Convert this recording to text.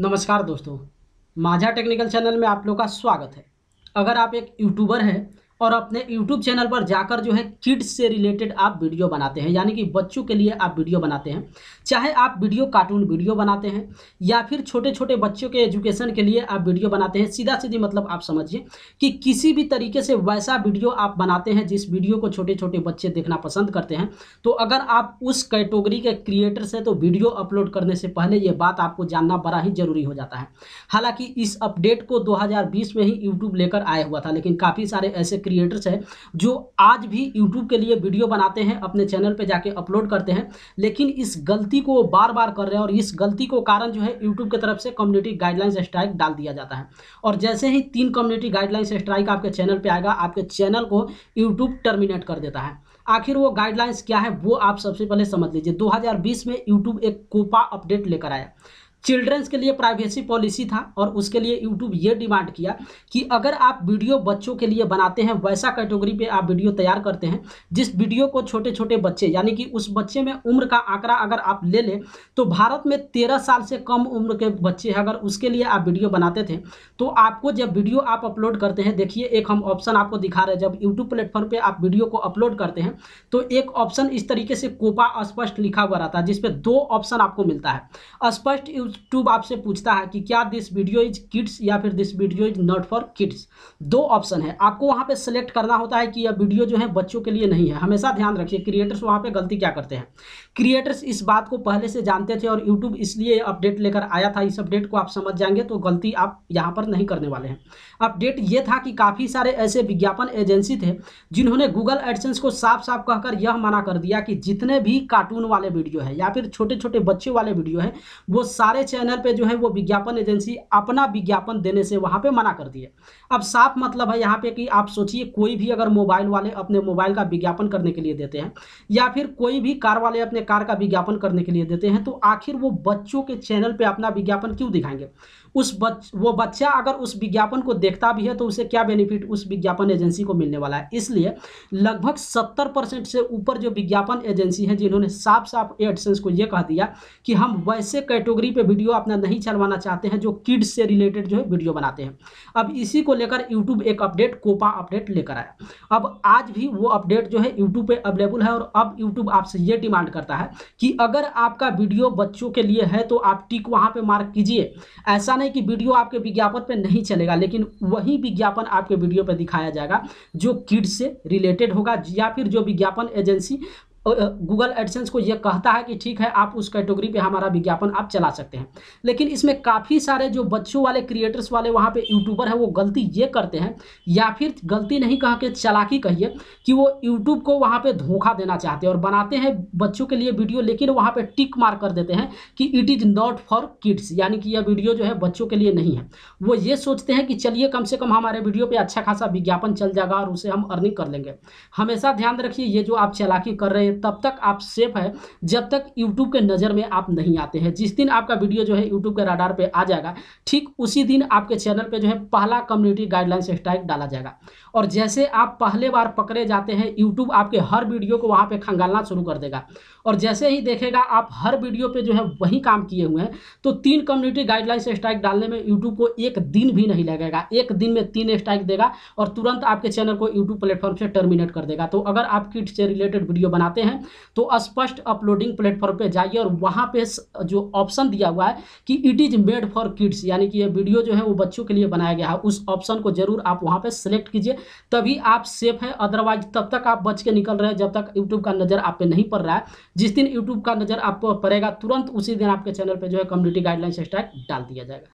नमस्कार दोस्तों माझा टेक्निकल चैनल में आप लोग का स्वागत है अगर आप एक यूट्यूबर हैं और अपने यूट्यूब चैनल पर जाकर जो है किड्स से रिलेटेड आप वीडियो बनाते हैं यानी कि बच्चों के लिए आप वीडियो बनाते हैं चाहे आप वीडियो कार्टून वीडियो बनाते हैं या फिर छोटे छोटे बच्चों के एजुकेशन के लिए आप वीडियो बनाते हैं सीधा सीधी मतलब आप समझिए कि किसी भी तरीके से वैसा वीडियो आप बनाते हैं जिस वीडियो को छोटे छोटे बच्चे देखना पसंद करते हैं तो अगर आप उस कैटेगरी के क्रिएटर से तो वीडियो अपलोड करने से पहले ये बात आपको जानना बड़ा ही जरूरी हो जाता है हालाँकि इस अपडेट को दो में ही यूट्यूब लेकर आया हुआ था लेकिन काफ़ी सारे ऐसे क्रिएटर्स हैं जो आज भी यूट्यूब के लिए वीडियो बनाते हैं अपने चैनल पर जाके अपलोड करते हैं लेकिन इस गलती को बार बार कर रहे हैं और इस गलती को कारण जो है यूट्यूब की तरफ से कम्युनिटी गाइडलाइंस स्ट्राइक डाल दिया जाता है और जैसे ही तीन कम्युनिटी गाइडलाइंस स्ट्राइक आपके चैनल पर आएगा आपके चैनल को यूट्यूब टर्मिनेट कर देता है आखिर वो गाइडलाइंस क्या है वो आप सबसे पहले समझ लीजिए 2020 में यूट्यूब एक कोपा अपडेट लेकर आया चिल्ड्रंस के लिए प्राइवेसी पॉलिसी था और उसके लिए यूट्यूब ये डिमांड किया कि अगर आप वीडियो बच्चों के लिए बनाते हैं वैसा कैटेगरी पे आप वीडियो तैयार करते हैं जिस वीडियो को छोटे छोटे बच्चे यानी कि उस बच्चे में उम्र का आंकड़ा अगर आप ले लें तो भारत में तेरह साल से कम उम्र के बच्चे अगर उसके लिए आप वीडियो बनाते थे तो आपको जब वीडियो आप अपलोड करते हैं देखिए एक हम ऑप्शन आपको दिखा रहे हैं जब यूट्यूब प्लेटफॉर्म पर आप वीडियो को अपलोड करते हैं तो एक ऑप्शन इस तरीके से कोपा स्पष्ट लिखा हुआ रहता है जिसपे दो ऑप्शन आपको मिलता है स्पष्ट यूट्यूब आपसे पूछता है कि क्या दिस वीडियो इज किड्स या फिर this video is not for kids दो ऑप्शन है आपको वहाँ पे सिलेक्ट करना होता है कि यह वीडियो जो है बच्चों के लिए नहीं है हमेशा ध्यान रखिए क्रिएटर्स वहाँ पे गलती क्या करते हैं क्रिएटर्स इस बात को पहले से जानते थे और यूट्यूब इसलिए अपडेट लेकर आया था इस अपडेट को आप समझ जाएंगे तो गलती आप यहाँ पर नहीं करने वाले हैं अपडेट ये था कि काफ़ी सारे ऐसे विज्ञापन एजेंसी थे जिन्होंने गूगल एडसेंस को साफ साफ कहकर यह मना कर दिया कि जितने भी कार्टून वाले वीडियो है या फिर छोटे छोटे बच्चे वाले वीडियो है वो सारे हमारे चैनल पे जो है वो विज्ञापन एजेंसी अपना विज्ञापन देने से वहाँ पे मना कर दिए अब साफ मतलब है यहाँ पे कि आप सोचिए कोई भी अगर मोबाइल वाले अपने मोबाइल का विज्ञापन करने के लिए देते हैं या फिर कोई भी कार वाले अपने कार का विज्ञापन करने के लिए देते हैं तो आखिर वो बच्चों के चैनल पर अपना विज्ञापन क्यों दिखाएंगे उस बच वो बच्चा अगर उस विज्ञापन को देखता भी है तो उसे क्या बेनिफिट उस विज्ञापन एजेंसी को मिलने वाला है इसलिए लगभग सत्तर परसेंट से ऊपर जो विज्ञापन एजेंसी है जिन्होंने साफ साफ एडसेंस को ये कह दिया कि हम वैसे कैटेगरी पे वीडियो अपना नहीं चलवाना चाहते हैं जो किड्स से रिलेटेड जो है वीडियो बनाते हैं अब इसी को लेकर यूट्यूब एक अपडेट कोपा अपडेट लेकर आया अब आज भी वो अपडेट जो है यूट्यूब पर अवेलेबल है और अब यूट्यूब आपसे ये डिमांड करता है कि अगर आपका वीडियो बच्चों के लिए है तो आप टिक वहाँ पर मार्क कीजिए ऐसा नहीं है कि वीडियो आपके विज्ञापन पर नहीं चलेगा लेकिन वही विज्ञापन आपके वीडियो पर दिखाया जाएगा जो किड से रिलेटेड होगा या फिर जो विज्ञापन एजेंसी गूगल एडसेंस को यह कहता है कि ठीक है आप उस कैटेगरी पे हमारा विज्ञापन आप चला सकते हैं लेकिन इसमें काफ़ी सारे जो बच्चों वाले क्रिएटर्स वाले वहाँ पे यूट्यूबर हैं वो गलती ये करते हैं या फिर गलती नहीं कह के चलाकी कहिए कि वो यूट्यूब को वहाँ पर धोखा देना चाहते हैं और बनाते हैं बच्चों के लिए वीडियो लेकिन वहाँ पर टिक मार कर देते हैं कि it is not for kids यानी कि यह वीडियो जो है बच्चों के लिए नहीं है वो ये सोचते हैं कि चलिए कम से कम हमारे वीडियो पर अच्छा खासा विज्ञापन चल जाएगा और उसे हम अर्निंग कर लेंगे हमेशा ध्यान रखिए ये जो आप चलाकी कर रहे हैं तब तक आप सेफ है जब तक यूट्यूब के नज़र में आप नहीं आते हैं जिस दिन आपका वीडियो जो है यूट्यूब के राडार पर आ जाएगा ठीक उसी दिन आपके चैनल पर जो है पहला कम्युनिटी गाइडलाइंस स्ट्राइक डाला जाएगा और जैसे आप पहले बार पकड़े जाते हैं यूट्यूब आपके हर वीडियो को वहाँ पर खंगालना शुरू कर देगा और जैसे ही देखेगा आप हर वीडियो पे जो है वही काम किए हुए हैं तो तीन कम्युनिटी गाइडलाइंस स्ट्राइक डालने में यूट्यूब को एक दिन भी नहीं लगेगा एक दिन में तीन स्ट्राइक देगा और तुरंत आपके चैनल को यूट्यूब प्लेटफॉर्म से टर्मिनेट कर देगा तो अगर आप किट से रिलेटेड वीडियो बनाते चाहते हैं तो स्पष्ट अपलोडिंग प्लेटफॉर्म पे जाइए और वहाँ पे जो ऑप्शन दिया हुआ है कि it is made for kids यानी कि ये वीडियो जो है वो बच्चों के लिए बनाया गया है उस ऑप्शन को जरूर आप वहाँ पर सेलेक्ट कीजिए तभी आप सेफ है अदरवाइज तब तक आप बच के निकल रहे हैं जब तक यूट्यूब का नज़र आप पे नहीं पड़ रहा है जिस दिन यूट्यूब का नज़र आप पड़ेगा तुरंत उसी दिन आपके चैनल पर जो है कम्युनिटी गाइडलाइंस स्टैक डाल दिया जाएगा